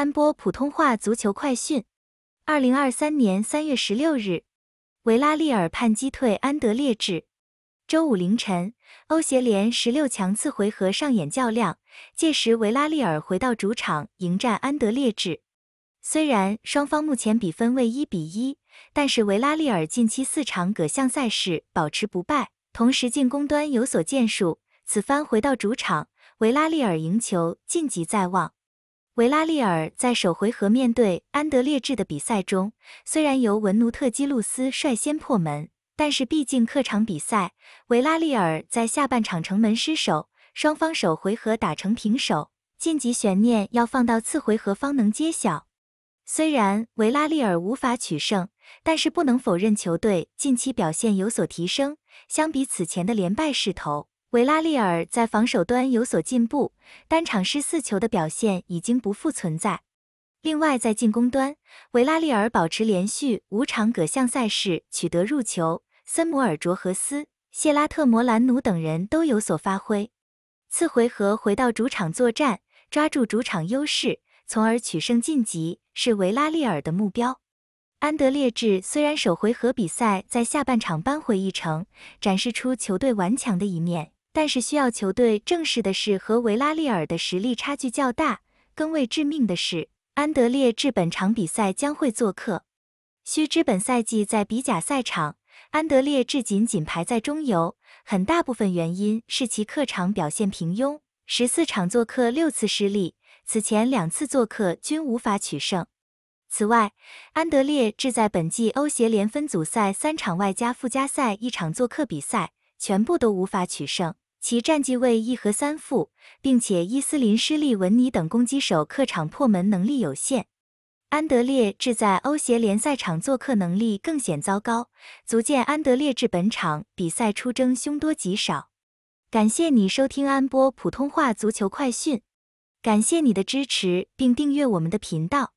三波普通话足球快讯：二零二三年三月十六日，维拉利尔盼击退安德烈治。周五凌晨，欧协联十六强次回合上演较量，届时维拉利尔回到主场迎战安德烈治。虽然双方目前比分为一比一，但是维拉利尔近期四场各项赛事保持不败，同时进攻端有所建树。此番回到主场，维拉利尔赢球晋级在望。维拉利尔在首回合面对安德烈治的比赛中，虽然由文奴特基鲁斯率先破门，但是毕竟客场比赛，维拉利尔在下半场城门失守，双方首回合打成平手，晋级悬念要放到次回合方能揭晓。虽然维拉利尔无法取胜，但是不能否认球队近期表现有所提升，相比此前的连败势头。维拉利尔在防守端有所进步，单场失四球的表现已经不复存在。另外在进攻端，维拉利尔保持连续五场各项赛事取得入球，森摩尔卓和斯谢拉特摩兰努等人都有所发挥。次回合回到主场作战，抓住主场优势，从而取胜晋级是维拉利尔的目标。安德烈治虽然首回合比赛在下半场扳回一城，展示出球队顽强的一面。但是需要球队正视的是，和维拉利尔的实力差距较大。更为致命的是，安德烈至本场比赛将会做客。须知，本赛季在比甲赛场，安德烈至仅仅排在中游，很大部分原因是其客场表现平庸，十四场做客六次失利，此前两次做客均无法取胜。此外，安德烈至在本季欧协联分组赛三场外加附加赛一场做客比赛。全部都无法取胜，其战绩为一和三负，并且伊斯林、施利文尼等攻击手客场破门能力有限。安德烈治在欧协联赛场做客能力更显糟糕，足见安德烈治本场比赛出征凶多吉少。感谢你收听安波普通话足球快讯，感谢你的支持并订阅我们的频道。